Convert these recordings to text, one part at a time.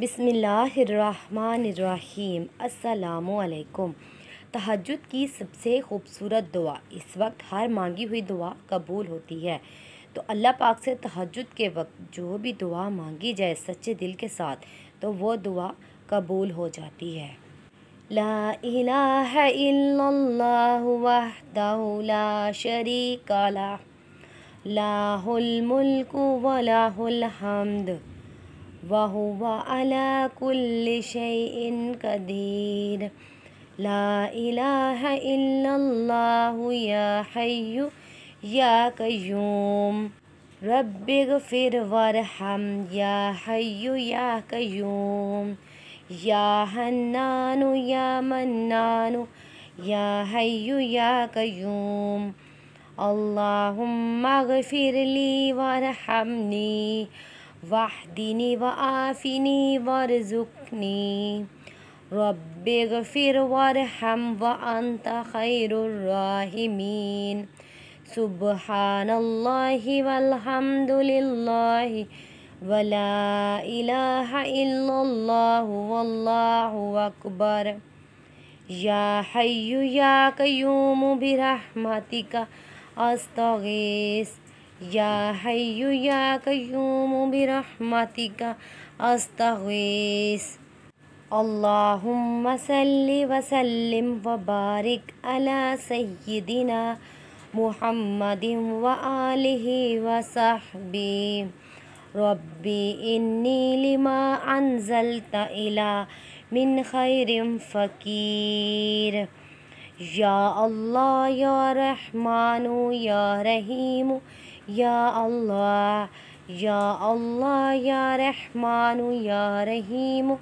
बिसमीम् अलैक्म तहजद की सबसे खूबसूरत दुआ इस वक्त हर मांगी हुई दुआ कबूल होती है तो अल्लाह पाक से तहजद के वक्त जो भी दुआ मांगी जाए सच्चे दिल के साथ तो वो दुआ कबूल हो जाती है ला इलाहा इल्लल्लाह वहदहु ला शरीक ला लाहुल मुल्क व लाहुल हम्द وهو على كل شيء قدير لا إله إلا الله يا حي يا قيوم رب اغفر وارحم يا حي يا قيوم يا حنان يا منان يا حي يا قيوم اللهم اغفر لي وارحمني واهدني وآفني وارزقني رب اغفر وارحم وأنت خير الراحمين سبحان الله والحمد لله ولا إله إلا الله والله أكبر يا حي يا قيوم برحمتك أستغيث يا حي يا قيوم برحمتك أستغيث اللهم صل وسلم وبارك على سيدنا محمد وآله وصحبه ربي إني لما أنزلت إلى من خير فقير يا الله يا رحمن يا رحيم يا الله يا الله يا رحمن يا رحيم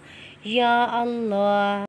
يا الله